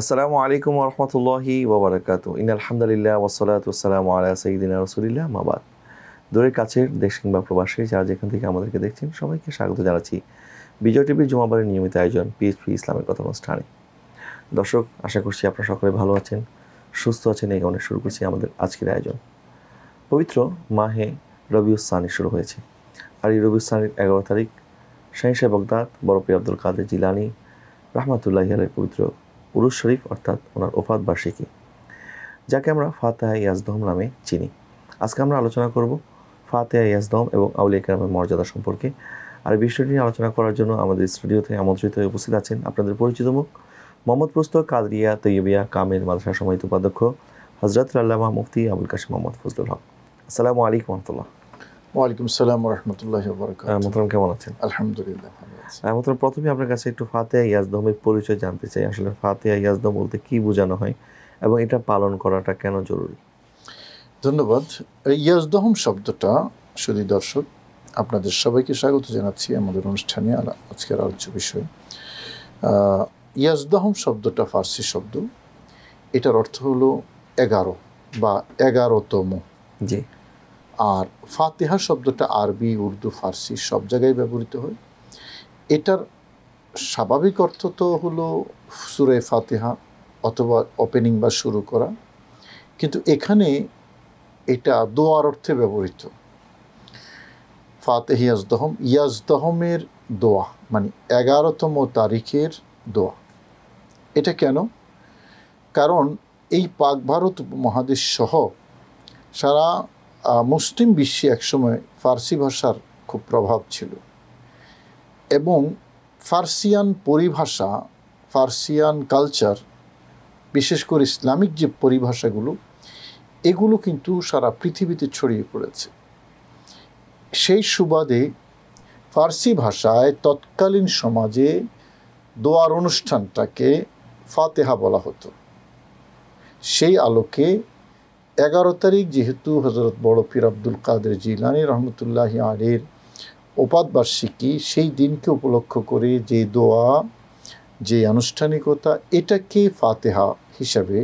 আসসালামু আলাইকুম রহমতুল্লাহি ওবরাকাত ইন আলহামদুলিল্লাহ ওসলাত ওসালাম আলা সঈদিন রসুলিল্লাহ মাবাদ দূরের কাছের দেশ কিংবা প্রবাসী যারা যেখান থেকে আমাদেরকে দেখছেন সবাইকে স্বাগত জানাচ্ছি বিজয় টিভির জুমাবারের নিয়মিত আয়োজন পিএইচপি ইসলামের কথা অনুষ্ঠানে দর্শক আশা করছি আপনারা সকলে ভালো আছেন সুস্থ আছেন এই গণে শুরু করছি আমাদের আজকের আয়োজন পবিত্র মাহে রবিউসানি শুরু হয়েছে আর এই রবিউসানির এগারো তারিখ শাহিন সাহেব বগদাদ বরপি আব্দুল কাদের জিলানি রাহমাতুল্লাহ আলের পবিত্র উরুস শরীফ অর্থাৎ ওনার ওফাত বার্ষিকী যাকে আমরা ফাতেহা ইয়াজদহম নামে চিনি আজকে আমরা আলোচনা করব ফাতেহা ইয়াজদম এবং আউলিয়া কেরামের মর্যাদা সম্পর্কে আর বিষয়টি নিয়ে আলোচনা করার জন্য আমাদের স্টুডিওতে আমন্ত্রিত হয়ে উপস্থিত আছেন আপনাদের পরিচিত মুখ মোহাম্মদ প্রস্ত কাদরিয়া তৈয়বিয়া কামের মাদ্রাসা সমিতি উপাধ্যক্ষ হজরত আল্লামা মুফতি আবুল কাশিম মোহাম্মদ ফজলুল হক আসসালামু আলাইকুম রহমতুল্লাহ ওয়ালাইকুম আসসালাম রহমতুল্লাহ মোহতরম কেমন আছেন আলহামদুলিল্লাহ মোহতরম প্রথমে আপনার কাছে একটু ফাতেহা ইয়াজদমের পরিচয় জানতে চাই আসলে ফাতেহা ইয়াজদম বলতে কি বোঝানো হয় এবং এটা পালন করাটা কেন জরুরি ধন্যবাদ ইয়াজদহম শব্দটা শুধু দর্শক আপনাদের সবাইকে স্বাগত জানাচ্ছি আমাদের অনুষ্ঠানে আজকের আলোচ্য বিষয় ইয়াজদহম শব্দটা ফার্সি শব্দ এটার অর্থ হলো এগারো বা এগারোতম জি আর ফাতিহা শব্দটা আরবি উর্দু ফার্সি সব জায়গায় ব্যবহৃত হয় এটার স্বাভাবিক অর্থ তো হলো সুরে ফাতিহা অথবা ওপেনিং বা শুরু করা কিন্তু এখানে এটা দোয়ার অর্থে ব্যবহৃত ফাতেহ ইয়াজদহম ইয়াজদহমের দোয়া মানে এগারোতম তারিখের দোয়া এটা কেন কারণ এই পাক ভারত মহাদেশ সহ সারা মুসলিম বিশ্বে একসময় ফার্সি ভাষার খুব প্রভাব ছিল এবং ফার্সিয়ান পরিভাষা ফার্সিয়ান কালচার বিশেষ করে ইসলামিক যে পরিভাষাগুলো এগুলো কিন্তু সারা পৃথিবীতে ছড়িয়ে পড়েছে সেই সুবাদে ফার্সি ভাষায় তৎকালীন সমাজে দোয়ার অনুষ্ঠানটাকে ফাতেহা বলা হতো সেই আলোকে এগারো তারিখ যেহেতু হজরত বড় পীর আব্দুল কাদের জিলানি রহমতুল্লাহ আলের ওপাদবার্ষিকী সেই দিনকে উপলক্ষ করে যে দোয়া যে আনুষ্ঠানিকতা এটাকে ফাতেহা হিসাবে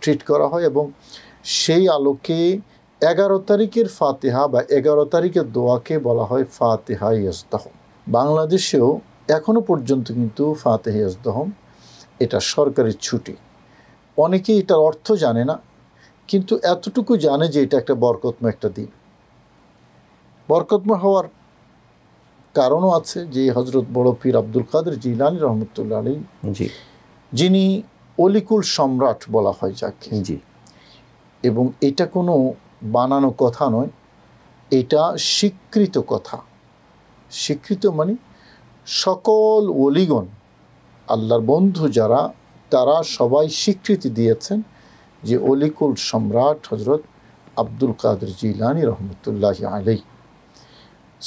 ট্রিট করা হয় এবং সেই আলোকে এগারো তারিখের ফাতেহা বা এগারো তারিখের দোয়াকে বলা হয় ফাতেহা ইয়াজদাহম বাংলাদেশেও এখনও পর্যন্ত কিন্তু ফাতেহা ইয়াজদাহম এটা সরকারি ছুটি অনেকেই এটার অর্থ জানে না কিন্তু এতটুকু জানে যে এটা একটা বরকতম একটা দিন বরকতম হওয়ার কারণও আছে যে হজরত বড় পীর আব্দুল কাদের জিলানি রহমতুল্লা আলী জি যিনি অলিকুল সম্রাট বলা হয় যাকে জি এবং এটা কোনো বানানো কথা নয় এটা স্বীকৃত কথা স্বীকৃত মানে সকল অলিগণ আল্লাহর বন্ধু যারা তারা সবাই স্বীকৃতি দিয়েছেন যে অলিকুল সম্রাট হজরত আব্দুল কাদের জিলানি রহমতুল্লাহ আলাই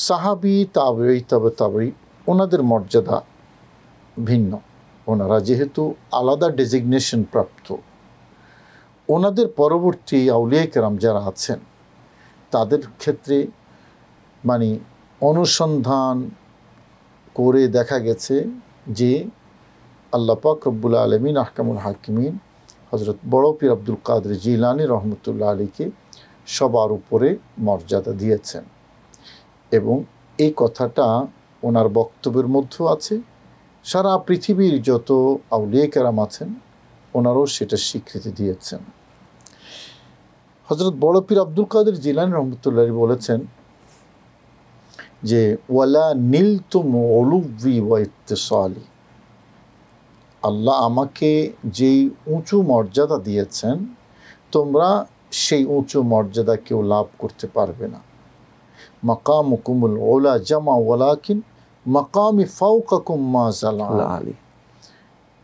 সাহাবি তাবরি তবে তাবরি ওনাদের মর্যাদা ভিন্ন ওনারা যেহেতু আলাদা ডেজিগনেশন প্রাপ্ত ওনাদের পরবর্তী আউলিয়া কেরাম যারা আছেন তাদের ক্ষেত্রে মানে অনুসন্ধান করে দেখা গেছে যে আল্লাপাক রব্বুল আলমিন আহকামুল হাকিমিন হজরত বড় পীর আব্দুল কাদের জিলানি রহমতুল্লাহ আলীকে সবার উপরে মর্যাদা দিয়েছেন এবং এই কথাটা ওনার বক্তব্যের মধ্যেও আছে সারা পৃথিবীর যত আউলিয়ে কেরাম আছেন ওনারও সেটা স্বীকৃতি দিয়েছেন হজরত বড় পীর আব্দুল কাদের জিলানি রহমতুল্লাহ বলেছেন যে ওয়ালা নীল তুম অলুবি ওয়া আল্লাহ আমাকে যেই উঁচু মর্যাদা দিয়েছেন তোমরা সেই উঁচু মর্যাদা কেউ লাভ করতে পারবে না মাকাম কুমুল ওলা জামা ওলাকিন মাকামি ফাউকাকুম মা আলী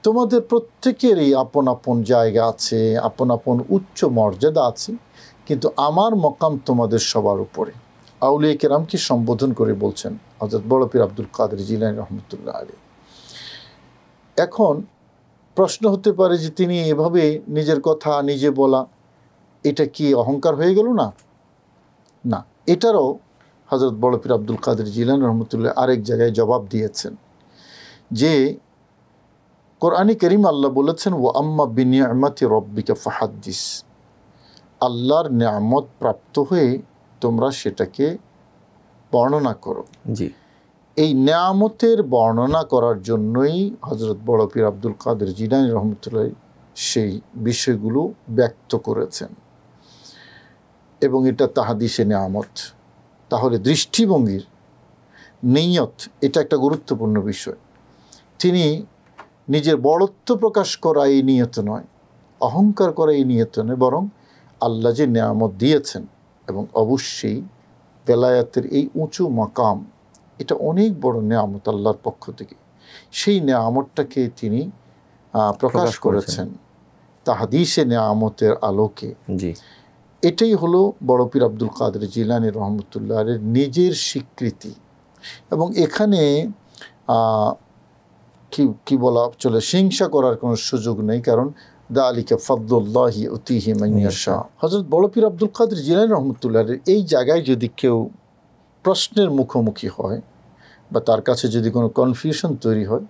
তোমাদের প্রত্যেকেরই আপন আপন জায়গা আছে আপন আপন উচ্চ মর্যাদা আছে কিন্তু আমার মকাম তোমাদের সবার উপরে আউলিয়া কেরামকে সম্বোধন করে বলছেন হজরত বড়পীর আব্দুল কাদের জিলানি রহমতুল্লাহ আলী এখন প্রশ্ন হতে পারে যে তিনি এভাবে নিজের কথা নিজে বলা এটা কি অহংকার হয়ে গেল না না এটারও হজরত বড়পীর আব্দুল কাদের জিলান রহমতুল্লাহ আরেক জায়গায় জবাব দিয়েছেন যে কোরআনি করিম আল্লাহ বলেছেন ও আম্মা বিনিয়ামতি রব্বিকে ফাহাদ্দিস আল্লাহর নিয়ামত প্রাপ্ত হয়ে তোমরা সেটাকে বর্ণনা করো জি এই নেয়ামতের বর্ণনা করার জন্যই হজরত বড় পীর আব্দুল কাদের জিনানি রহমতুল্লাহ সেই বিষয়গুলো ব্যক্ত করেছেন এবং এটা তাহাদিসে নেয়ামত তাহলে দৃষ্টিভঙ্গির নিয়ত এটা একটা গুরুত্বপূর্ণ বিষয় তিনি নিজের বড়ত্ব প্রকাশ করা এই নিয়ত নয় অহংকার করা এই নিয়ত নয় বরং আল্লাহ যে নেয়ামত দিয়েছেন এবং অবশ্যই বেলায়াতের এই উঁচু মাকাম এটা অনেক বড় নিয়ামত আল্লাহর পক্ষ থেকে সেই নেয়ামতটাকে তিনি প্রকাশ করেছেন তাহাদিসে নেয়ামতের আলোকে জি এটাই হলো বড় পীর আব্দুল কাদের জিলানি রহমতুল্লাহের নিজের স্বীকৃতি এবং এখানে কি কি বলা চলে হিংসা করার কোনো সুযোগ নেই কারণ দা আলিকে ফদ্দুল্লাহি অতিহি মাইনিয়া শাহ হজরত বড় পীর আব্দুল কাদের জিলানি রহমতুল্লাহের এই জায়গায় যদি কেউ প্রশ্নের মুখোমুখি হয় বা তার কাছে যদি কোনো কনফিউশন তৈরি হয়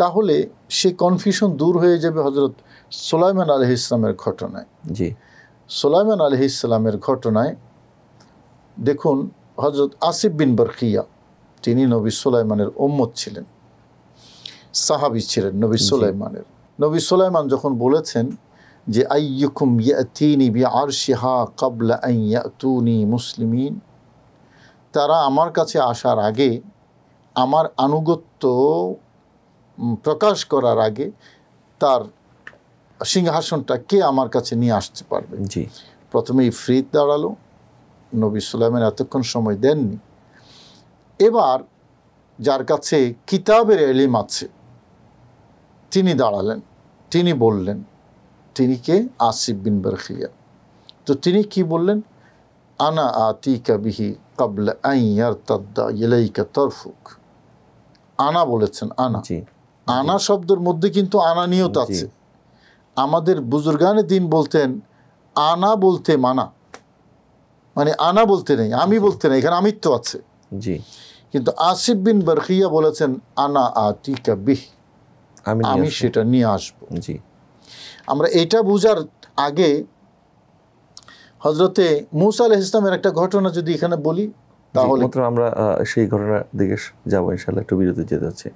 তাহলে সে কনফিউশন দূর হয়ে যাবে হজরত সোলাইমান আলহ ইসলামের ঘটনায় জি সোলাইমান আলহ ইসলামের ঘটনায় দেখুন হজরত আসিফ বিন বরকিয়া তিনি নবী সোলাইমানের ওম্মত ছিলেন সাহাবি ছিলেন নবী সোলাইমানের নবী সোলাইমান যখন বলেছেন যে আইয়ুকুম ইয়াতিনি বি আরশিহা কাবলা আইয়াতুনি মুসলিমিন তারা আমার কাছে আসার আগে আমার আনুগত্য প্রকাশ করার আগে তার সিংহাসনটা কে আমার কাছে নিয়ে আসতে পারবে জি প্রথমে ইফরিত দাঁড়ালো নবী সালামের এতক্ষণ সময় দেননি এবার যার কাছে কিতাবের এলিম আছে তিনি দাঁড়ালেন তিনি বললেন তিনি কে আসিফ বিন বারখিয়া তো তিনি কি বললেন আনা আতি কাবিহি কাবলা আইয়ার তাদ্দা ইলাইকা তরফুক আনা বলেছেন আনা আনা শব্দের মধ্যে কিন্তু আনা নিয়ত আছে আমাদের বুজুর্গানে দিন বলতেন আনা বলতে মানা মানে আনা বলতে নেই আমি বলতে নেই এখানে আমিত্ব আছে জি কিন্তু আসিফ বিন বারখিয়া বলেছেন আনা আতিকা বিহ আমি সেটা নিয়ে আসবো জি আমরা এটা বুঝার আগে হজরতে মুসা আলহ ইসলামের একটা ঘটনা যদি এখানে বলি তাহলে আমরা সেই ঘটনার দিকে যাব ইনশাল্লাহ একটু বিরতি যেতে হচ্ছে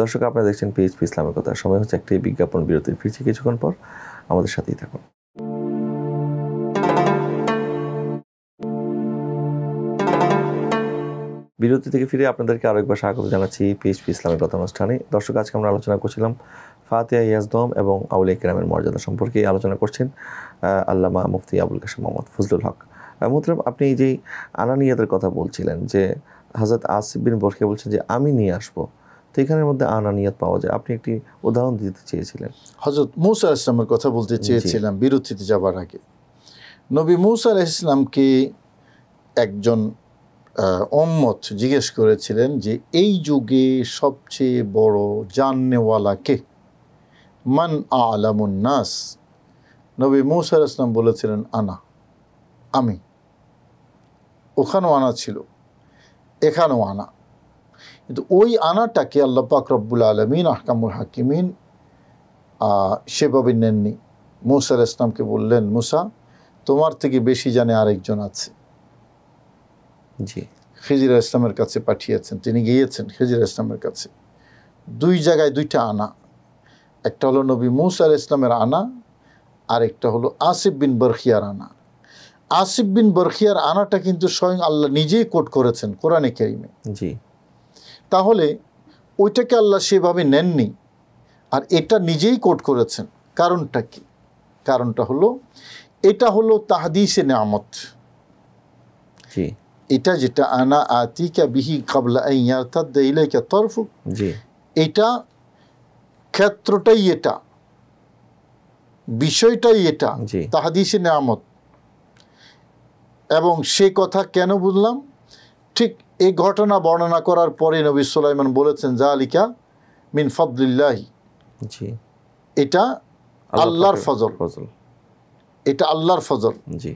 দর্শক আপনারা দেখছেন পিএইচপি ইসলামের কথা সময় হচ্ছে একটি বিজ্ঞাপন বিরতির ফিরছি কিছুক্ষণ পর আমাদের সাথেই থাকুন বিরতি থেকে ফিরে আপনাদেরকে আরেকবার স্বাগত জানাচ্ছি পিএইচপি ইসলামের কথা অনুষ্ঠানে দর্শক আজকে আমরা আলোচনা করছিলাম ফাতিয়া ইয়াজদম এবং আউলিয়া কিরামের মর্যাদা সম্পর্কে আলোচনা করছেন আল্লামা মুফতি আবুল কাসেম মোহাম্মদ ফজলুল হক মোতরাম আপনি এই যে আনানিয়াতের কথা বলছিলেন যে হাজরত আসিফ বিন বরকে বলছেন যে আমি নিয়ে আসবো তো এখানের মধ্যে আনানিয়াত পাওয়া যায় আপনি একটি উদাহরণ দিতে চেয়েছিলেন হজরত মৌসা ইসলামের কথা বলতে চেয়েছিলাম বিরতিতে যাবার আগে নবী মৌসা আলাহ ইসলামকে একজন অম্মত জিজ্ঞেস করেছিলেন যে এই যুগে সবচেয়ে বড় জাননেওয়ালাকে কে মান আলামুন নবী মৌসার ইসলাম বলেছিলেন আনা আমি ওখানেও আনা ছিল এখানেও আনা কিন্তু ওই আনাটাকে আল্লাহ পাক রব্বুল আলমিন আহকামুল হাকিমিন সেভাবে নেননি মৌসার ইসলামকে বললেন মুসা তোমার থেকে বেশি জানে আরেকজন আছে জি খিজিরা ইসলামের কাছে পাঠিয়েছেন তিনি গিয়েছেন খিজিরা ইসলামের কাছে দুই জায়গায় দুইটা আনা একটা হলো নবী মুসা আল ইসলামের আনা আর একটা হলো আসিফ বিন বরখিয়ার আনা আসিফ বিন বরখিয়ার আনাটা কিন্তু স্বয়ং আল্লাহ নিজেই কোট করেছেন কোরআনে কেরিমে জি তাহলে ওইটাকে আল্লাহ সেভাবে নেননি আর এটা নিজেই কোট করেছেন কারণটা কি কারণটা হলো এটা হলো তাহাদিসে নামত জি এটা যেটা আনা আতিকা বিহি কাবলা ইয়ার্থাদ ইলাইকা তরফুক জি এটা ক্ষেত্রটাই এটা বিষয়টাই এটা তাহাদিসে নামত এবং সে কথা কেন বুঝলাম ঠিক এই ঘটনা বর্ণনা করার পরে নবী সোলাইমান বলেছেন যা আলিকা মিন ফদলিল্লাহি জি এটা আল্লাহর ফজল ফজল এটা আল্লাহর ফজল জি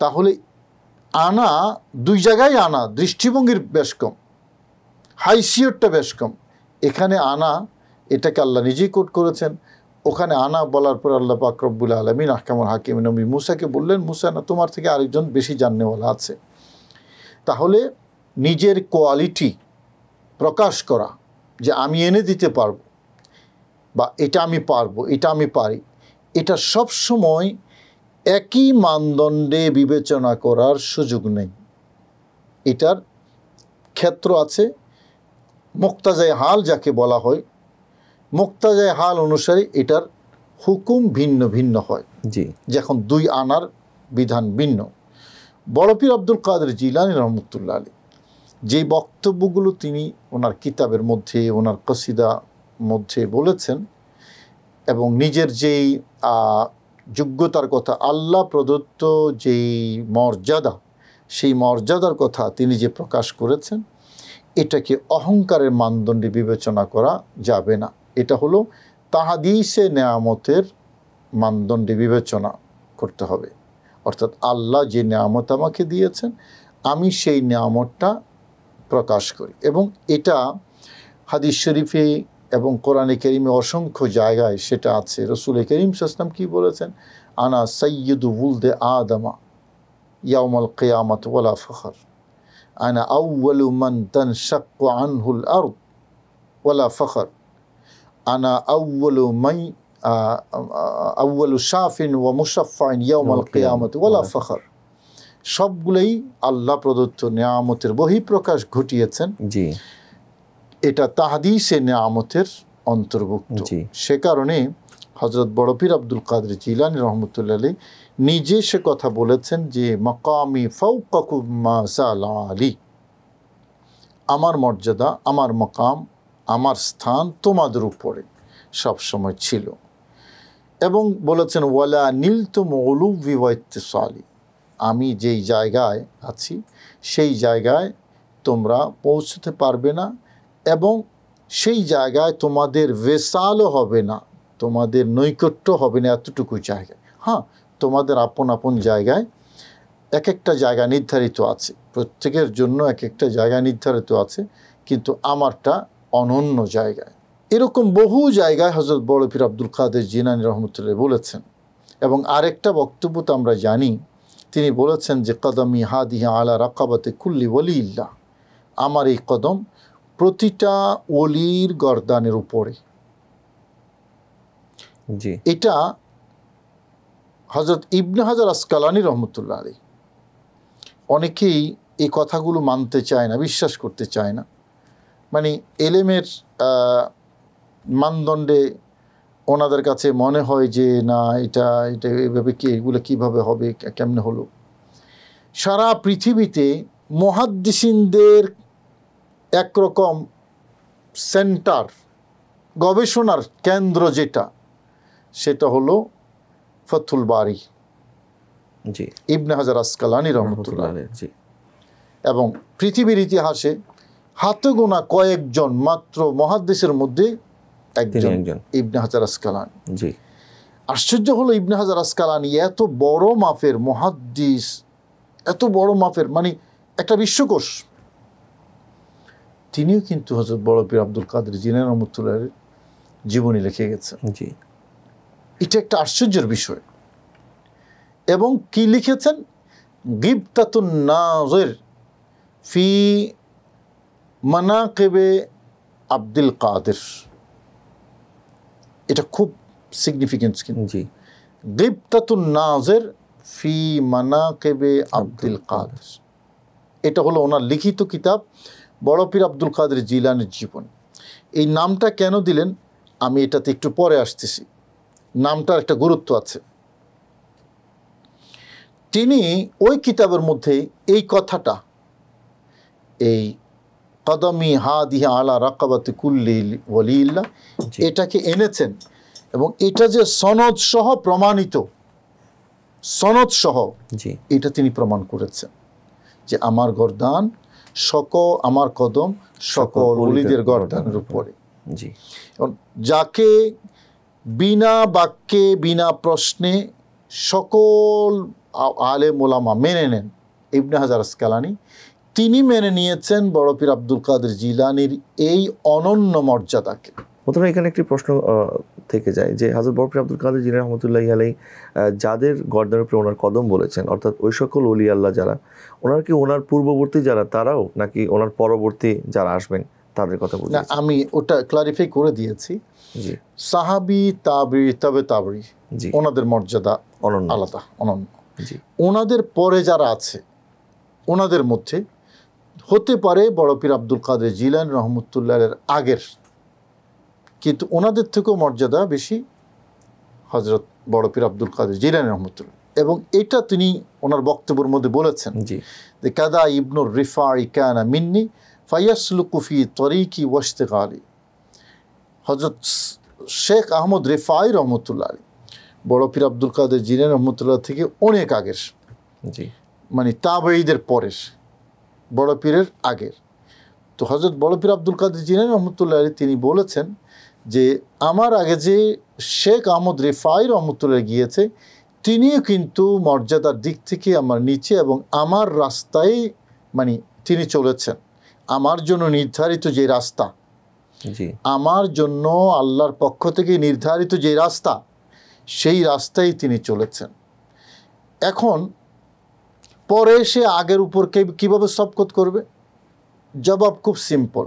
তাহলে আনা দুই জায়গায় আনা দৃষ্টিভঙ্গির বেশ কম হাইসিয়রটা বেশ কম এখানে আনা এটাকে আল্লাহ নিজেই কোট করেছেন ওখানে আনা বলার পর আল্লাহ পাকরবুল আলমিন আহকামুল হাকিম নবী মুসাকে বললেন মুসা না তোমার থেকে আরেকজন বেশি জাননেওয়ালা আছে তাহলে নিজের কোয়ালিটি প্রকাশ করা যে আমি এনে দিতে পারবো বা এটা আমি পারবো এটা আমি পারি এটা সব সময় একই মানদণ্ডে বিবেচনা করার সুযোগ নেই এটার ক্ষেত্র আছে মোক্তাজায় হাল যাকে বলা হয় মুক্তাজায় হাল অনুসারে এটার হুকুম ভিন্ন ভিন্ন হয় জি যখন দুই আনার বিধান ভিন্ন বড়পীর আব্দুল কাদের জিলানি রহমতুল্লাহ আলী যে বক্তব্যগুলো তিনি ওনার কিতাবের মধ্যে ওনার কসিদা মধ্যে বলেছেন এবং নিজের যেই যোগ্যতার কথা আল্লাহ প্রদত্ত যেই মর্যাদা সেই মর্যাদার কথা তিনি যে প্রকাশ করেছেন এটাকে অহংকারের মানদণ্ডে বিবেচনা করা যাবে না এটা হলো তাহাদিসে নেয়ামতের মানদণ্ডে বিবেচনা করতে হবে অর্থাৎ আল্লাহ যে নেয়ামত আমাকে দিয়েছেন আমি সেই নেয়ামতটা প্রকাশ করি এবং এটা হাদিস শরীফে এবং কোরআনে করিমে অসংখ্য জায়গায় সেটা আছে রসুল করিম সাসলাম কি বলেছেন আনা সৈয়দ উলদে আদমা ইয়ামল কেয়ামত ওলা ফখর আনা আউ্বালু মান তন শক্ক আনহুল আর ওয়ালা ফখর আনা আউ্বলু মাই আউ্বলু শাফিন ওয়া মুসাফাইন ইয়ামাল কেয়ামত ওয়ালা ফখর সবগুলোই আল্লাহ প্রদত্ত নিয়ামতের বহিঃপ্রকাশ ঘটিয়েছেন জি এটা সে নিয়ামতের অন্তর্ভুক্ত সে কারণে হজরত বড়পীর আব্দুল কাদের জিলানি রহমতুল্লাহ আলী নিজে সে কথা বলেছেন যে মকামি ফৌকুব মাসাল আলী আমার মর্যাদা আমার মকাম আমার স্থান তোমাদের উপরে সবসময় ছিল এবং বলেছেন ওয়ালা নীলতুম অলুব সালি আমি যেই জায়গায় আছি সেই জায়গায় তোমরা পৌঁছতে পারবে না এবং সেই জায়গায় তোমাদের বেশালও হবে না তোমাদের নৈকট্য হবে না এতটুকু জায়গায় হ্যাঁ তোমাদের আপন আপন জায়গায় এক একটা জায়গা নির্ধারিত আছে প্রত্যেকের জন্য এক একটা জায়গা নির্ধারিত আছে কিন্তু আমারটা অনন্য জায়গায় এরকম বহু জায়গায় হজরত বড় পীর আব্দুল কাদের জিনানি রহমতুল্লাহ বলেছেন এবং আরেকটা বক্তব্য তো আমরা জানি তিনি বলেছেন যে কদমি হাদিহা আলা রাকাবাতে কুল্লি ওলি ইল্লা আমার এই কদম প্রতিটা ওলির গরদানের উপরে জি এটা হজরত ইবনে হাজার আসকালানি রহমতুল্লাহ আলী অনেকেই এই কথাগুলো মানতে চায় না বিশ্বাস করতে চায় না মানে এলেমের মানদণ্ডে ওনাদের কাছে মনে হয় যে না এটা এটা এভাবে কি এগুলো কীভাবে হবে কেমনে হলো সারা পৃথিবীতে মহাদ্দিসিনদের একরকম সেন্টার গবেষণার কেন্দ্র যেটা সেটা হলো ফথুল বাড়ি জি ইবনে হাজার আসকালানি রহমতুল্লাহ এবং পৃথিবীর ইতিহাসে হাতে গোনা কয়েকজন মাত্র মহাদেশের মধ্যে একজন ইবনে হাজার আসকালানি জি আশ্চর্য হলো ইবনে হাজার আসকালানি এত বড় মাপের মহাদ্দিস এত বড় মাপের মানে একটা বিশ্বকোষ তিনিও কিন্তু হজরত বড় পীর আব্দুল কাদের জিনা রহমতুল্লাহ জীবনী লিখে গেছে জি এটা একটা আশ্চর্যের বিষয় এবং কি লিখেছেন গিবতাতুন নাজের ফি মানাকেবে আব্দুল কাদের এটা খুব সিগনিফিকেন্স কিন্তু জি গিপ্তাতুন নাজের ফি মানাকেবে আব্দুল কাদের এটা হলো ওনার লিখিত কিতাব বড় পীর আব্দুল কাদের জিলানের জীবন এই নামটা কেন দিলেন আমি এটাতে একটু পরে আসতেছি নামটার একটা গুরুত্ব আছে তিনি ওই কিতাবের মধ্যে এই কথাটা এই কদমি হা দিহে আলা রাকাবাতি কুল্লি ওয়ালিল্লা এটাকে এনেছেন এবং এটা যে সনদ সহ প্রমাণিত সনদ সহ এটা তিনি প্রমাণ করেছেন যে আমার গরদান সক আমার কদম সকল অলিদের গরদানের উপরে জি যাকে বিনা বাক্যে বিনা প্রশ্নে সকল আলে মোলামা মেনে নেন ইবনে হাজার স্কালানি তিনি মেনে নিয়েছেন বড় পীর আব্দুল কাদের জিলানির এই অনন্য মর্যাদাকে প্রথমে এখানে একটি প্রশ্ন থেকে যায় যে হাজর বরফির আব্দুল কাদের জিনা রহমতুল্লাহ আলাই যাদের গর্দার উপরে ওনার কদম বলেছেন অর্থাৎ ওই সকল অলি আল্লাহ যারা ওনার কি ওনার পূর্ববর্তী যারা তারাও নাকি ওনার পরবর্তী যারা আসবেন তাদের কথা বলছি আমি ওটা ক্লারিফাই করে দিয়েছি জি সাহাবি তাবি তবে তাবরি ওনাদের মর্যাদা অনন্য আলাদা অনন্য জি ওনাদের পরে যারা আছে ওনাদের মধ্যে হতে পারে বড় পীর আব্দুল কাদের জিলান রহমতুল্লাহের আগের কিন্তু ওনাদের থেকেও মর্যাদা বেশি হজরত বড় পীর আব্দুল কাদের জিলান রহমতুল্লাহ এবং এটা তিনি ওনার বক্তব্যের মধ্যে বলেছেন যে কাদা ইবনুর রিফা ইকানা মিন্নি ফাইয়াসলুকুফি তরিকি ওয়াশতেক আলী হজরত শেখ আহমদ রেফাই রহমতুল্লাহ আলী বড় পীর আব্দুল কাদের জিলান রহমতুল্লাহ থেকে অনেক আগের জি মানে তাবেঈদের পরের বড় পীরের আগের তো হজরত বড় পীর আব্দুল কাদের জিনানি রহমতুল্লাহ তিনি বলেছেন যে আমার আগে যে শেখ আহমদ রেফাই রহমতুল্লাহ গিয়েছে তিনিও কিন্তু মর্যাদার দিক থেকে আমার নিচে এবং আমার রাস্তায় মানে তিনি চলেছেন আমার জন্য নির্ধারিত যে রাস্তা আমার জন্য আল্লাহর পক্ষ থেকে নির্ধারিত যে রাস্তা সেই রাস্তায় তিনি চলেছেন এখন পরে সে আগের উপর কীভাবে সবকত করবে জবাব খুব সিম্পল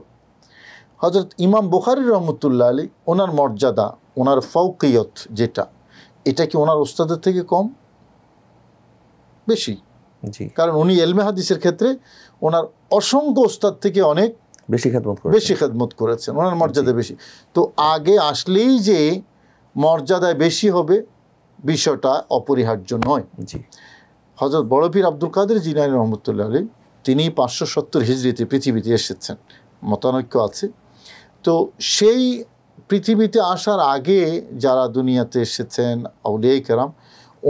হজরত ইমাম বুখারি রহমতুল্লা আলী ওনার মর্যাদা ওনার ফৌকিয়ত যেটা এটা কি ওনার ওস্তাদের থেকে কম বেশি কারণ উনি এলমে হাদিসের ক্ষেত্রে ওনার অসংখ্য ওস্তাদ থেকে অনেক বেশি খেদমত বেশি খেদমত করেছেন ওনার মর্যাদা বেশি তো আগে আসলেই যে মর্যাদায় বেশি হবে বিষয়টা অপরিহার্য নয় জি হজরত বড়ভীর আব্দুল কাদের জিনানি রহমতুল্লাহ আলী তিনি পাঁচশো সত্তর হিজড়িতে পৃথিবীতে এসেছেন মতানৈক্য আছে তো সেই পৃথিবীতে আসার আগে যারা দুনিয়াতে এসেছেন আউলিয়াই কেরাম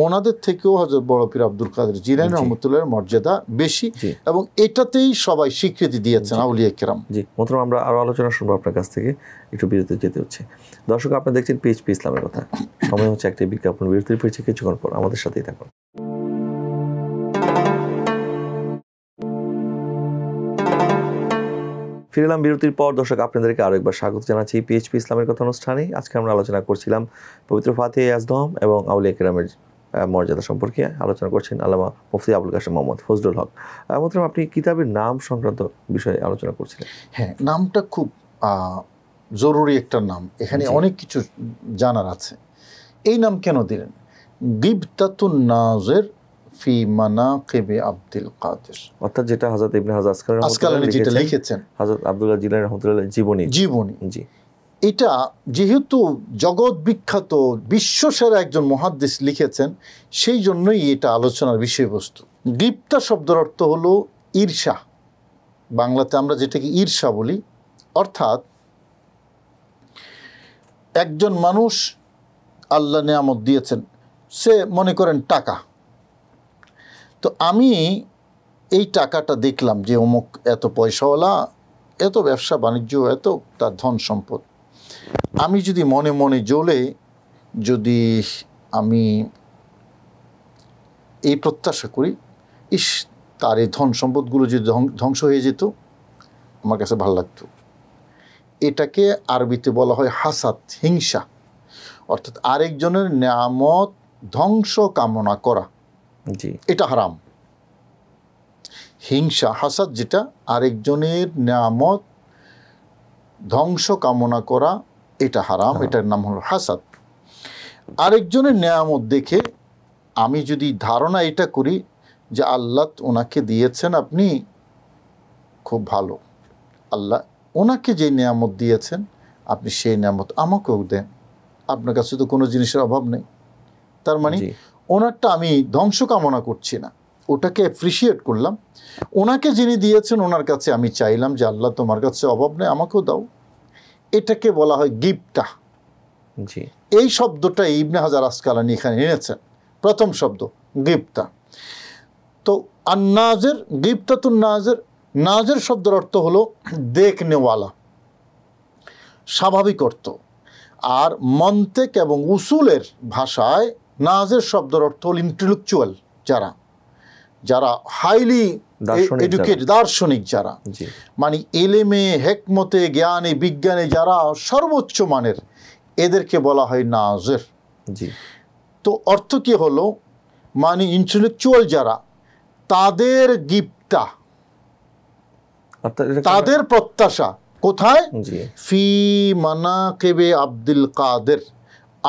ওনাদের থেকেও হজরত বড় পীর আব্দুল কাদের জিরান রহমতুল্লাহের মর্যাদা বেশি এবং এটাতেই সবাই স্বীকৃতি দিয়েছেন আউলিয়া কেরাম জি মতন আমরা আরও আলোচনা শুনবো আপনার কাছ থেকে একটু বিরতি যেতে হচ্ছে দর্শক আপনি দেখছেন পিএইচপি ইসলামের কথা সময় হচ্ছে একটি বিজ্ঞাপন বিরতির পেয়েছে কিছুক্ষণ পর আমাদের সাথেই থাকুন ফিরে বিরতির পর দর্শক আপনাদেরকে আরও একবার স্বাগত জানাচ্ছি পিএইচপি ইসলামের কথা অনুষ্ঠানে আজকে আমরা আলোচনা করছিলাম পবিত্র ফাতে আজদম এবং আউলিয়া কেরামের মর্যাদা সম্পর্কে আলোচনা করছেন আল্লামা মুফতি আবুল কাশেম মোহাম্মদ ফজলুল হক মোহতরম আপনি কিতাবের নাম সংক্রান্ত বিষয়ে আলোচনা করছিলেন হ্যাঁ নামটা খুব জরুরি একটা নাম এখানে অনেক কিছু জানার আছে এই নাম কেন দিলেন গিবতাতুন নাজের ফি মানাকিবি আব্দুল কাদের অর্থাৎ যেটা হযরত ইবনে যেটা লিখেছেন হযরত আব্দুল্লাহ জিলানী রাহমাতুল্লাহ জীবনী জীবনী জি এটা যেহেতু জগৎ বিখ্যাত বিশ্বসেরা একজন মহাদ্দেশ লিখেছেন সেই জন্যই এটা আলোচনার বিষয়বস্তু দীপ্তা শব্দের অর্থ হলো ঈর্ষা বাংলাতে আমরা যেটাকে ঈর্ষা বলি অর্থাৎ একজন মানুষ আল্লাহ নিয়ামত দিয়েছেন সে মনে করেন টাকা তো আমি এই টাকাটা দেখলাম যে অমুক এত পয়সাওয়ালা এত ব্যবসা বাণিজ্য এত তার ধন সম্পদ আমি যদি মনে মনে জ্বলে যদি আমি এই প্রত্যাশা করি ইস তার এই ধন সম্পদগুলো যদি ধ্বংস হয়ে যেত আমার কাছে ভালো লাগতো এটাকে আরবিতে বলা হয় হাসাত হিংসা অর্থাৎ আরেকজনের নামত ধ্বংস কামনা করা জি এটা হারাম হিংসা হাসাদ যেটা আরেকজনের নামত ধ্বংস কামনা করা এটা হারাম হ্যাঁ। এটার নাম হলো হাসাদ আরেকজনের নেয়ামত দেখে আমি যদি ধারণা এটা করি যে আল্লাহ ওনাকে দিয়েছেন আপনি খুব ভালো আল্লাহ ওনাকে যে নিয়ামত দিয়েছেন আপনি সেই নিয়ামত আমাকেও দেন আপনার কাছে তো কোনো জিনিসের অভাব নেই তার মানে ওনারটা আমি ধ্বংস কামনা করছি না ওটাকে অ্যাপ্রিসিয়েট করলাম ওনাকে যিনি দিয়েছেন ওনার কাছে আমি চাইলাম যে আল্লাহ তোমার কাছে অভাব নেই আমাকেও দাও এটাকে বলা হয় গিফটা জি এই শব্দটা ইবনে হাজার আসকালানি এখানে এনেছেন প্রথম শব্দ গিফটা তো আর নাজের তো নাজের নাজের শব্দের অর্থ হলো দেখনেওয়ালা স্বাভাবিক অর্থ আর মন্তেক এবং উসুলের ভাষায় নাজের শব্দের অর্থ হল ইন্টেলেকচুয়াল যারা যারা হাইলি এডুকেটেড দার্শনিক যারা মানে এলেমে হেকমতে জ্ঞানে বিজ্ঞানে যারা সর্বোচ্চ মানের এদেরকে বলা হয় নাজের তো অর্থ কি হলো মানে ইন্টেলেকচুয়াল যারা তাদের গিপ্তা তাদের প্রত্যাশা কোথায় ফি মানা কেবে আব্দুল কাদের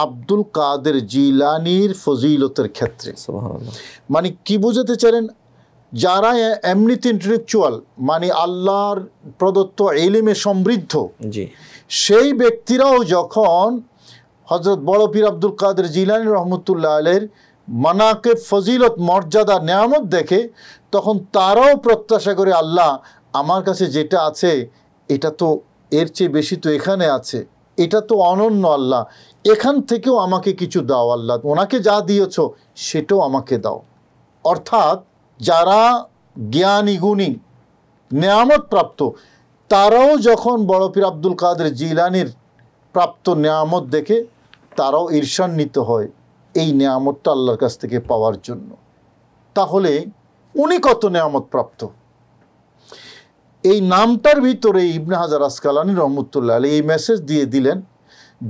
আব্দুল কাদের জিলানির ফজিলতের ক্ষেত্রে মানে কি বুঝাতে চান যারা এমনিতে ইন্টেলেকচুয়াল মানে আল্লাহর প্রদত্ত এলিমে সমৃদ্ধ সেই ব্যক্তিরাও যখন হজরত বড় পীর আব্দুল কাদের জিলানি রহমতুল্লাহ আলের মানাকে ফজিলত মর্যাদা নেয়ামত দেখে তখন তারাও প্রত্যাশা করে আল্লাহ আমার কাছে যেটা আছে এটা তো এর চেয়ে বেশি তো এখানে আছে এটা তো অনন্য আল্লাহ এখান থেকেও আমাকে কিছু দাও আল্লাহ ওনাকে যা দিয়েছ সেটাও আমাকে দাও অর্থাৎ যারা জ্ঞানী গুণী নেয়ামত প্রাপ্ত তারাও যখন বড় পীর আব্দুল কাদের জিলানির প্রাপ্ত নেয়ামত দেখে তারাও ঈর্ষান্বিত হয় এই নেয়ামতটা আল্লাহর কাছ থেকে পাওয়ার জন্য তাহলে উনি কত নেয়ামত প্রাপ্ত এই নামটার ভিতরে ইবনে হাজার আসকালানি রহমতুল্লাহ আলী এই মেসেজ দিয়ে দিলেন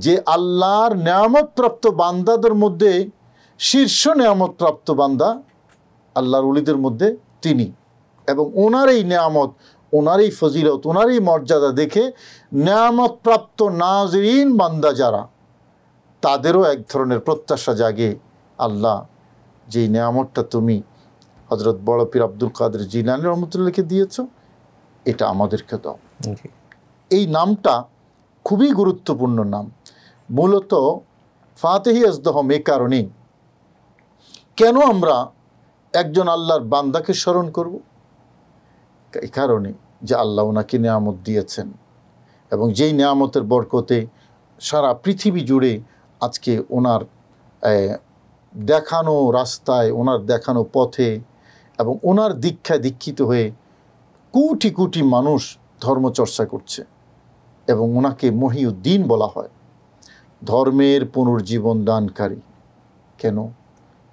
যে আল্লাহর নিয়ামতপ্রাপ্ত বান্দাদের মধ্যে শীর্ষ নিয়ামতপ্রাপ্ত বান্দা আল্লাহর উলিদের মধ্যে তিনি এবং ওনার এই নিয়ামত ওনার এই ফজিলত ওনার এই মর্যাদা দেখে নিয়ামতপ্রাপ্ত নাজরিন বান্দা যারা তাদেরও এক ধরনের প্রত্যাশা জাগে আল্লাহ যে নিয়ামতটা তুমি হজরত বড় পীর আব্দুল কাদের জিলানি রহমতুল্লাহকে দিয়েছো এটা আমাদেরকে দাও এই নামটা খুবই গুরুত্বপূর্ণ নাম মূলত ফাতেহি আজদহম এ কারণেই কেন আমরা একজন আল্লাহর বান্দাকে স্মরণ করব এই কারণে যে আল্লাহ ওনাকে নিয়ামত দিয়েছেন এবং যেই নিয়ামতের বরকতে সারা পৃথিবী জুড়ে আজকে ওনার দেখানো রাস্তায় ওনার দেখানো পথে এবং ওনার দীক্ষা দীক্ষিত হয়ে কোটি কোটি মানুষ ধর্মচর্চা করছে এবং ওনাকে মহিউদ্দিন বলা হয় ধর্মের পুনর্জীবন দানকারী কেন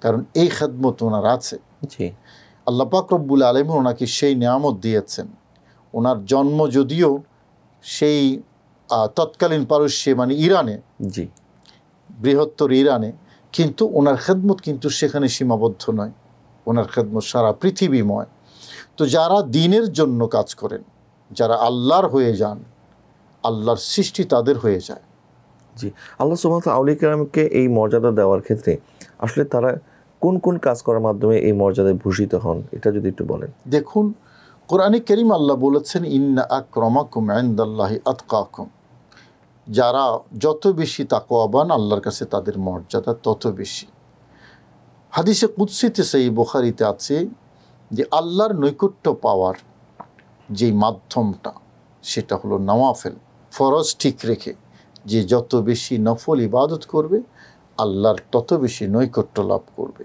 কারণ এই খেদমত ওনার আছে আল্লাহ রব্বুল আলম ওনাকে সেই নিয়ামত দিয়েছেন ওনার জন্ম যদিও সেই তৎকালীন পারস্যে মানে ইরানে জি বৃহত্তর ইরানে কিন্তু ওনার খেদমত কিন্তু সেখানে সীমাবদ্ধ নয় ওনার খেদমত সারা পৃথিবীময় তো যারা দিনের জন্য কাজ করেন যারা আল্লাহর হয়ে যান আল্লাহর সৃষ্টি তাদের হয়ে যায় জি আল্লাহ সুমাত আউলি কালামকে এই মর্যাদা দেওয়ার ক্ষেত্রে আসলে তারা কোন কোন কাজ করার মাধ্যমে এই মর্যাদায় ভূষিত হন এটা যদি একটু বলেন দেখুন কোরআনে করিম আল্লাহ বলেছেন ইন্না আক্রমাকুম আইন্দাল্লাহি আতকাকুম যারা যত বেশি তাকোয়াবান আল্লাহর কাছে তাদের মর্যাদা তত বেশি হাদিসে কুৎসিতে সেই বোখারিতে আছে যে আল্লাহর নৈকট্য পাওয়ার যেই মাধ্যমটা সেটা হলো নওয়াফেল ফরজ ঠিক রেখে যে যত বেশি নফল ইবাদত করবে আল্লাহর তত বেশি নৈকট্য লাভ করবে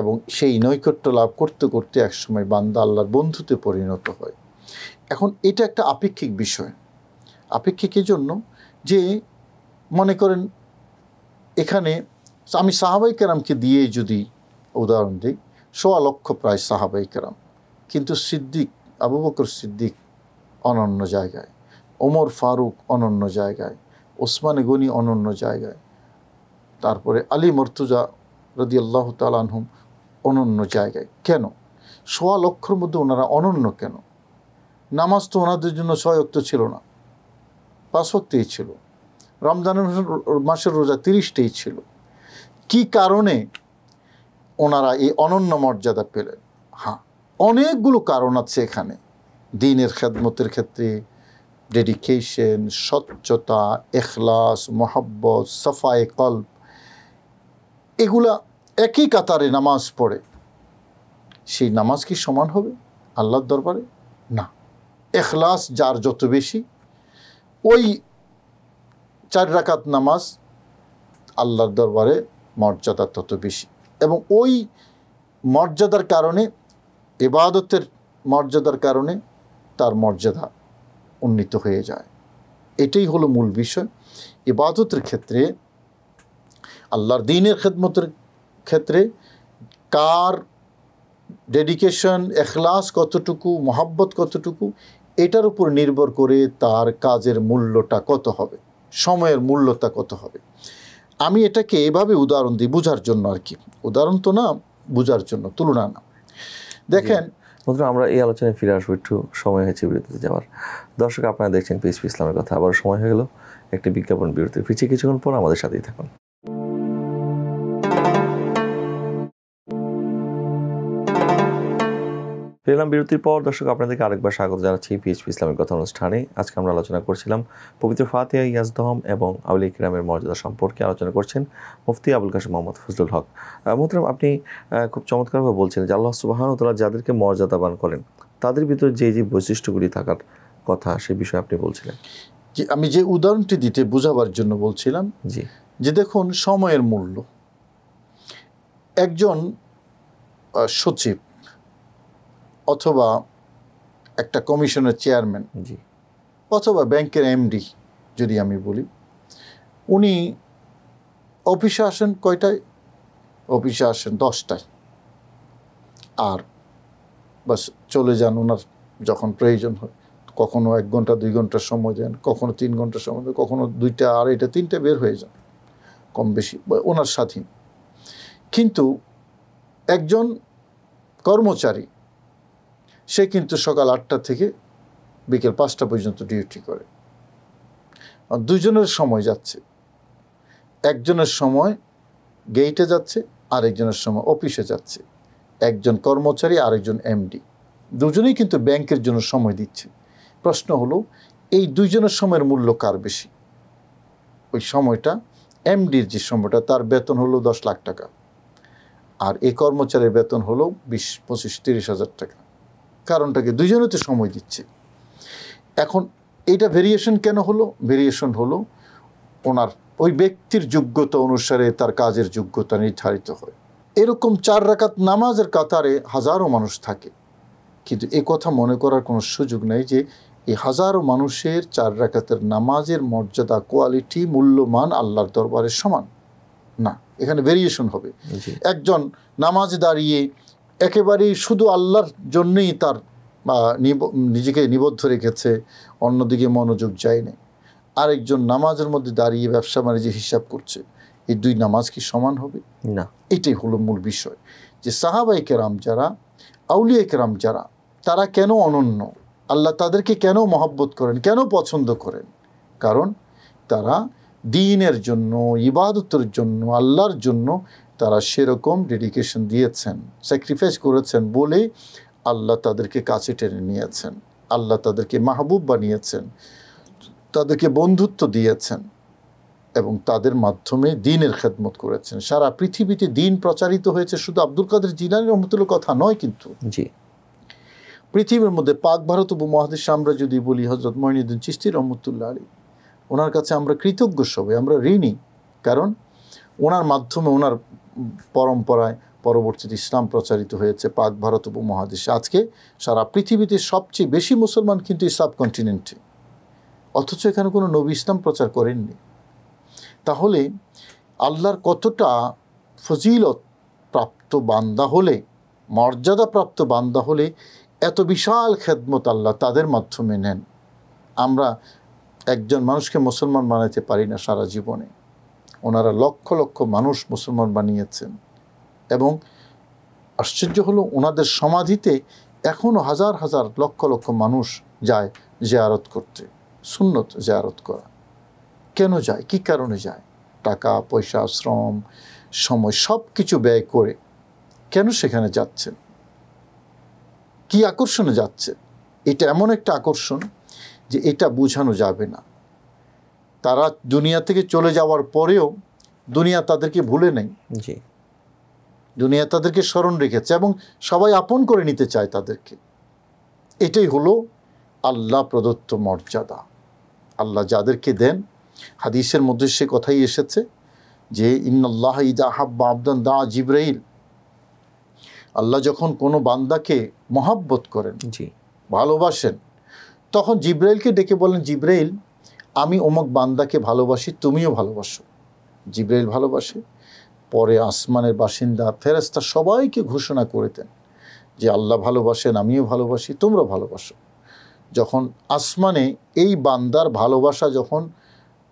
এবং সেই নৈকট্য লাভ করতে করতে একসময় বান্দা আল্লাহর বন্ধুতে পরিণত হয় এখন এটা একটা আপেক্ষিক বিষয় আপেক্ষিক জন্য যে মনে করেন এখানে আমি সাহাবাই কেরামকে দিয়ে যদি উদাহরণ দিই সোয়া লক্ষ প্রায় সাহাবাই কেরাম কিন্তু সিদ্দিক আবু বকর সিদ্দিক অনন্য জায়গায় ওমর ফারুক অনন্য জায়গায় ওসমান গনি অনন্য জায়গায় তারপরে আলী মর্তুজা রদি আল্লাহ তালানহুম অনন্য জায়গায় কেন সোয়া লক্ষর মধ্যে ওনারা অনন্য কেন নামাজ তো ওনাদের জন্য ছয়ক্ত ছিল না পাঁচ ভক্তেই ছিল রমজানের মাসের রোজা তিরিশটাই ছিল কি কারণে ওনারা এই অনন্য মর্যাদা পেলেন হ্যাঁ অনেকগুলো কারণ আছে এখানে দিনের খেদমতের ক্ষেত্রে ডেডিকেশন স্বচ্ছতা এখলাস মোহাব্বত সাফায় কল্প এগুলা একই কাতারে নামাজ পড়ে সেই নামাজ কি সমান হবে আল্লাহর দরবারে না এখলাস যার যত বেশি ওই চার রাকাত নামাজ আল্লাহর দরবারে মর্যাদা তত বেশি এবং ওই মর্যাদার কারণে এবাদতের মর্যাদার কারণে তার মর্যাদা উন্নীত হয়ে যায় এটাই হলো মূল বিষয় ইবাদতের ক্ষেত্রে আল্লাহর দিনের খেদমতের ক্ষেত্রে কার ডেডিকেশন এখলাস কতটুকু মহাব্বত কতটুকু এটার উপর নির্ভর করে তার কাজের মূল্যটা কত হবে সময়ের মূল্যটা কত হবে আমি এটাকে এভাবে উদাহরণ দিই বুঝার জন্য আর কি উদাহরণ তো না বোঝার জন্য তুলনা না দেখেন আমরা এই আলোচনায় ফিরে আসবো একটু সময় হয়েছে বিরতিতে যাওয়ার দর্শক আপনারা দেখছেন পিস ইসলামের কথা আবার সময় হয়ে গেল একটি বিজ্ঞাপন বিরতি ফিরছি কিছুক্ষণ পর আমাদের সাথেই থাকুন ফিরলাম বিরতির পর দর্শক আপনাদেরকে আরেকবার স্বাগত জানাচ্ছি পিএইচপি ইসলামের কথা অনুষ্ঠানে আজকে আমরা আলোচনা করছিলাম পবিত্র ফাতিয়া ইয়াজদহম এবং আউল ইকরামের মর্যাদা সম্পর্কে আলোচনা করছেন মুফতি আবুল কাশিম মোহাম্মদ ফজলুল হক মোহতরম আপনি খুব চমৎকারভাবে বলছেন যে আল্লাহ সুবাহানুতলা যাদেরকে মর্যাদাবান করেন তাদের ভিতরে যে যে বৈশিষ্ট্যগুলি থাকার কথা সে বিষয়ে আপনি বলছিলেন যে আমি যে উদাহরণটি দিতে বোঝাবার জন্য বলছিলাম জি যে দেখুন সময়ের মূল্য একজন সচিব অথবা একটা কমিশনের চেয়ারম্যান জি অথবা ব্যাংকের এমডি যদি আমি বলি উনি অফিসে আসেন কয়টায় অফিসে আসেন দশটায় আর বাস চলে যান ওনার যখন প্রয়োজন হয় কখনো এক ঘন্টা দুই ঘন্টা সময় দেন কখনো তিন ঘন্টা সময় দেন কখনো দুইটা আড়াইটা তিনটা বের হয়ে যান কম বেশি ওনার স্বাধীন কিন্তু একজন কর্মচারী সে কিন্তু সকাল আটটা থেকে বিকেল পাঁচটা পর্যন্ত ডিউটি করে দুজনের সময় যাচ্ছে একজনের সময় গেইটে যাচ্ছে আরেকজনের সময় অফিসে যাচ্ছে একজন কর্মচারী আরেকজন এমডি দুজনেই কিন্তু ব্যাংকের জন্য সময় দিচ্ছে প্রশ্ন হলো এই দুইজনের সময়ের মূল্য কার বেশি ওই সময়টা এমডির যে সময়টা তার বেতন হলো দশ লাখ টাকা আর এই কর্মচারীর বেতন হলো বিশ পঁচিশ তিরিশ হাজার টাকা কারণটাকে দুইজনে তো সময় দিচ্ছে এখন এইটা ভেরিয়েশন কেন হলো ভেরিয়েশন হলো ওনার ওই ব্যক্তির যোগ্যতা অনুসারে তার কাজের যোগ্যতা নির্ধারিত হয় এরকম চার রাকাত নামাজের কাতারে হাজারো মানুষ থাকে কিন্তু এ কথা মনে করার কোনো সুযোগ নাই যে এই হাজারো মানুষের চার রাকাতের নামাজের মর্যাদা কোয়ালিটি মূল্যমান আল্লাহর দরবারের সমান না এখানে ভেরিয়েশন হবে একজন নামাজ দাঁড়িয়ে একেবারেই শুধু আল্লাহর জন্যই তার নিজেকে নিবদ্ধ রেখেছে অন্যদিকে মনোযোগ যায়নি আরেকজন নামাজের মধ্যে দাঁড়িয়ে ব্যবসা বাণিজ্যে হিসাব করছে এই দুই নামাজ কি সমান হবে না এটাই হলো মূল বিষয় যে সাহাবাই কেরাম যারা আউলিয়া কেরাম যারা তারা কেন অনন্য আল্লাহ তাদেরকে কেন মহব্বত করেন কেন পছন্দ করেন কারণ তারা দিনের জন্য ইবাদতের জন্য আল্লাহর জন্য তারা সেরকম ডেডিকেশন দিয়েছেন স্যাক্রিফাইস করেছেন বলে আল্লাহ তাদেরকে কাছে টেনে নিয়েছেন আল্লাহ তাদেরকে মাহবুব বানিয়েছেন তাদেরকে বন্ধুত্ব দিয়েছেন এবং তাদের মাধ্যমে দিনের খেদমত করেছেন সারা পৃথিবীতে দিন প্রচারিত হয়েছে শুধু আব্দুল কাদের জিলানি রহমতুল্লাহ কথা নয় কিন্তু জি পৃথিবীর মধ্যে পাক ভারত উপমহাদেশে আমরা যদি বলি হজরত মহিনুদ্দিন চিস্তি রহমতুল্লাহ আলী ওনার কাছে আমরা কৃতজ্ঞ সবাই আমরা ঋণী কারণ ওনার মাধ্যমে ওনার পরম্পরায় পরবর্তীতে ইসলাম প্রচারিত হয়েছে পাক ভারত উপমহাদেশে আজকে সারা পৃথিবীতে সবচেয়ে বেশি মুসলমান কিন্তু এই কন্টিনেন্টে অথচ এখানে কোনো নবী ইসলাম প্রচার করেননি তাহলে আল্লাহর কতটা ফজিলত প্রাপ্ত বান্দা হলে মর্যাদাপ্রাপ্ত বান্দা হলে এত বিশাল খেদমত আল্লাহ তাদের মাধ্যমে নেন আমরা একজন মানুষকে মুসলমান বানাতে পারি না সারা জীবনে ওনারা লক্ষ লক্ষ মানুষ মুসলমান বানিয়েছেন এবং আশ্চর্য হলো ওনাদের সমাধিতে এখনও হাজার হাজার লক্ষ লক্ষ মানুষ যায় জেয়ারত করতে সুন্নত জেয়ারত করা কেন যায় কি কারণে যায় টাকা পয়সা শ্রম সময় সব কিছু ব্যয় করে কেন সেখানে যাচ্ছেন কি আকর্ষণে যাচ্ছে এটা এমন একটা আকর্ষণ যে এটা বোঝানো যাবে না তারা দুনিয়া থেকে চলে যাওয়ার পরেও দুনিয়া তাদেরকে ভুলে নেই জি দুনিয়া তাদেরকে স্মরণ রেখেছে এবং সবাই আপন করে নিতে চায় তাদেরকে এটাই হলো আল্লাহ প্রদত্ত মর্যাদা আল্লাহ যাদেরকে দেন হাদিসের মধ্যে সে কথাই এসেছে যে আল্লাহ ইদা হাব্বা আবদান দা জিব্রাইল আল্লাহ যখন কোনো বান্দাকে মহাব্বত করেন জি ভালোবাসেন তখন জিব্রাইলকে ডেকে বলেন জিব্রাইল আমি অমুক বান্দাকে ভালোবাসি তুমিও ভালোবাসো জিব্রাইল ভালোবাসে পরে আসমানের বাসিন্দা ফেরাস্তা সবাইকে ঘোষণা করেতেন যে আল্লাহ ভালোবাসেন আমিও ভালোবাসি তোমরা ভালোবাসো যখন আসমানে এই বান্দার ভালোবাসা যখন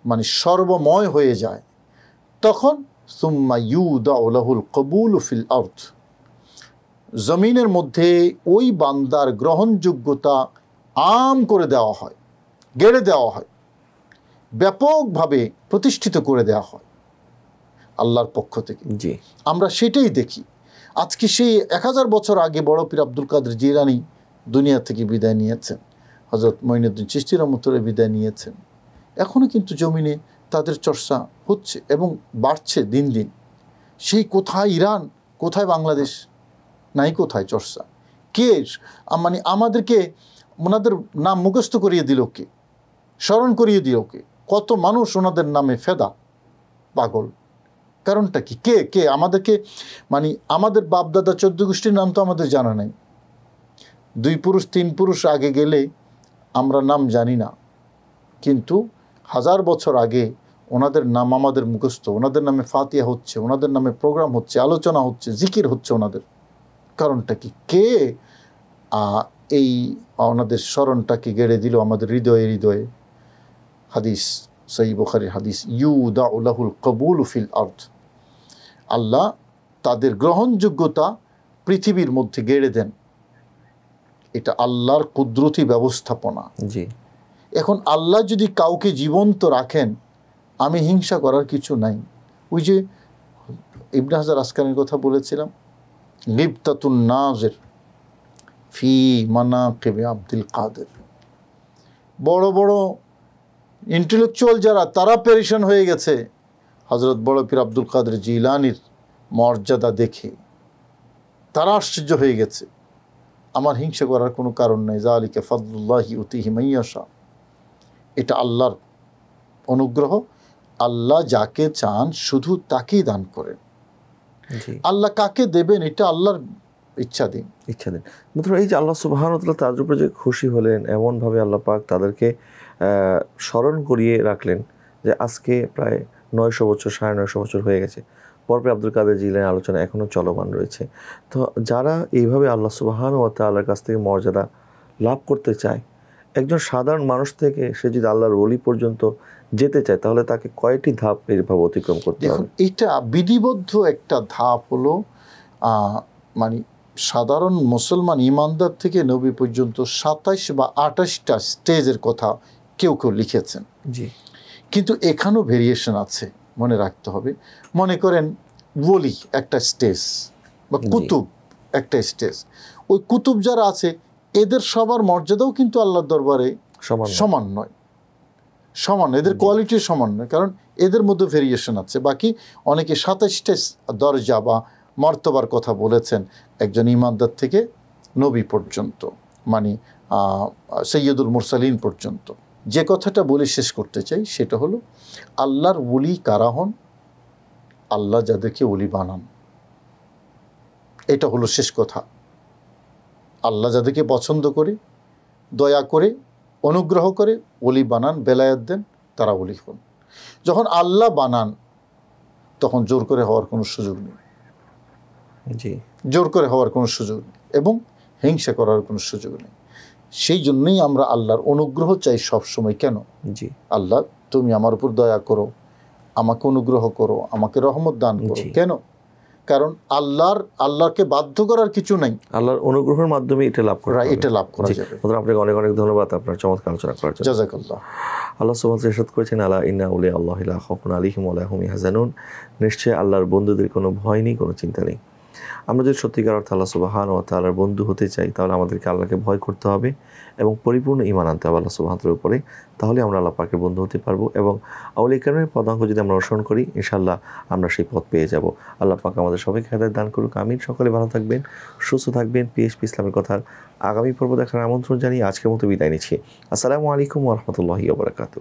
মানে সর্বময় হয়ে যায় তখন সুম্মা ইউদাউলাহুল কবুল ফিল আর্থ জমিনের মধ্যে ওই বান্দার গ্রহণযোগ্যতা আম করে দেওয়া হয় গেড়ে দেওয়া হয় ব্যাপকভাবে প্রতিষ্ঠিত করে দেওয়া হয় আল্লাহর পক্ষ থেকে জি আমরা সেটাই দেখি আজকে সেই এক হাজার বছর আগে বড় পীর আব্দুল কাদের জিরানি দুনিয়া থেকে বিদায় নিয়েছেন হজরত মঈনুদ্দিন চিস্তির মতরে বিদায় নিয়েছেন এখনও কিন্তু জমিনে তাদের চর্চা হচ্ছে এবং বাড়ছে দিন দিন সেই কোথায় ইরান কোথায় বাংলাদেশ নাই কোথায় চর্চা কে মানে আমাদেরকে ওনাদের নাম মুখস্থ করিয়ে দিল কে স্মরণ করিয়ে দিল কে কত মানুষ ওনাদের নামে ফেদা পাগল কারণটা কি কে কে আমাদেরকে মানে আমাদের বাপদাদা চোদ্দ গোষ্ঠীর নাম তো আমাদের জানা নেই দুই পুরুষ তিন পুরুষ আগে গেলে আমরা নাম জানি না কিন্তু হাজার বছর আগে ওনাদের নাম আমাদের মুখস্থ ওনাদের নামে ফাতিয়া হচ্ছে ওনাদের নামে প্রোগ্রাম হচ্ছে আলোচনা হচ্ছে জিকির হচ্ছে ওনাদের কারণটা কি কে এই ওনাদের স্মরণটাকে গেড়ে দিল আমাদের হৃদয়ে হৃদয়ে হাদিস সই বুখারির হাদিস ইউ দাউলাহুল কবুল ফিল আর্থ আল্লাহ তাদের গ্রহণযোগ্যতা পৃথিবীর মধ্যে গেড়ে দেন এটা আল্লাহর কুদরতি ব্যবস্থাপনা জি এখন আল্লাহ যদি কাউকে জীবন্ত রাখেন আমি হিংসা করার কিছু নাই ওই যে ইবনে হাজার আসকানের কথা বলেছিলাম লিপ্তাতুন নাজের ফি মানা কেবে আব্দুল কাদের বড় বড় ইন্টেলেকচুয়াল যারা তারা পেরিশান হয়ে গেছে হজরত বড় পীর আব্দুল কাদের জিলানির মর্যাদা দেখে তারা আশ্চর্য হয়ে গেছে আমার হিংসা করার কোনো কারণ নেই যা আলিকে ফদুল্লাহি উতিহিমাইয়াশা এটা আল্লাহর অনুগ্রহ আল্লাহ যাকে চান শুধু তাকেই দান করেন আল্লাহ কাকে দেবেন এটা আল্লাহর ইচ্ছা দিন ইচ্ছা দিন মাত্র এই যে আল্লাহ সুবাহ তাদের উপরে যে খুশি হলেন এমনভাবে আল্লাহ পাক তাদেরকে স্মরণ করিয়ে রাখলেন যে আজকে প্রায় নয়শো বছর সাড়ে নয়শো বছর হয়ে গেছে পরপর আব্দুল কাদের জিলের আলোচনা এখনও চলমান রয়েছে তো যারা এইভাবে আল্লাহ সুবাহান ও তাল্লাহর কাছ থেকে মর্যাদা লাভ করতে চায় একজন সাধারণ মানুষ থেকে সে যদি আল্লাহর ওলি পর্যন্ত যেতে চায় তাহলে তাকে কয়েকটি ধাপ এইভাবে অতিক্রম করতে হবে এটা বিধিবদ্ধ একটা ধাপ হলো মানে সাধারণ মুসলমান ইমানদার থেকে নবী পর্যন্ত সাতাইশ বা আঠাশটা স্টেজের কথা কেউ কেউ লিখেছেন জি কিন্তু এখানেও ভেরিয়েশন আছে মনে রাখতে হবে মনে করেন বলি একটা স্টেজ বা কুতুব একটা স্টেজ ওই কুতুব যারা আছে এদের সবার মর্যাদাও কিন্তু আল্লাহর দরবারে সমান নয় সমান এদের কোয়ালিটি সমান নয় কারণ এদের মধ্যে ভেরিয়েশন আছে বাকি অনেকে সাতাশটা দরজা বা মর্তবার কথা বলেছেন একজন ইমানদার থেকে নবী পর্যন্ত মানে সৈয়দুল মুরসালিন পর্যন্ত যে কথাটা বলে শেষ করতে চাই সেটা হলো আল্লাহর ওলি কারা হন আল্লাহ যাদেরকে ওলি বানান এটা হলো শেষ কথা আল্লাহ যাদেরকে পছন্দ করে দয়া করে অনুগ্রহ করে ওলি বানান বেলায়াত দেন তারা ওলি হন যখন আল্লাহ বানান তখন জোর করে হওয়ার কোনো সুযোগ নেই জি জোর করে হওয়ার কোনো সুযোগ নেই এবং হিংসা করার কোনো সুযোগ নেই সেই জন্যই আমরা আল্লাহর অনুগ্রহ চাই সবসময় কেন জি আল্লাহ তুমি আমার উপর দয়া করো আমাকে অনুগ্রহ করো আমাকে রহমত দান করো কেন কারণ আল্লাহর আল্লাহকে বাধ্য করার কিছু নাই আল্লাহর অনুগ্রহের মাধ্যমে এটা লাভ করা এটা লাভ করা যাবে আপনাকে অনেক অনেক ধন্যবাদ আপনার চমৎকার আলোচনা করার জন্য জাজাকাল্লাহ আল্লাহ সুবহান ইরশাদ করেছেন আলা ইন্না উলি আল্লাহ ইলা খাফুন আলাইহিম ওয়া লাহুম ইয়াহজানুন নিশ্চয় আল্লাহর বন্ধুদের কোনো ভয় নেই কোনো চিন্তা নেই আমরা যদি সত্যিকার অর্থ আল্লাহ সুবাহান ও তালার বন্ধু হতে চাই তাহলে আমাদেরকে আল্লাহকে ভয় করতে হবে এবং পরিপূর্ণ ইমান আনতে হবে আল্লাহ সুবাহাতের উপরে তাহলে আমরা আল্লাহ পাকের বন্ধু হতে পারবো এবং আউলি কারণের পদাঙ্ক যদি আমরা অনুসরণ করি ইনশাল্লাহ আমরা সেই পথ পেয়ে যাব আল্লাহ পাক আমাদের সবাইকে হাতের দান করুক আমিন সকলে ভালো থাকবেন সুস্থ থাকবেন পিএসপি ইসলামের কথার আগামী পর্ব দেখার আমন্ত্রণ জানিয়ে আজকের মতো বিদায় নিচ্ছি আসসালামু আলাইকুম রহমতুল্লাহি বারাকাতু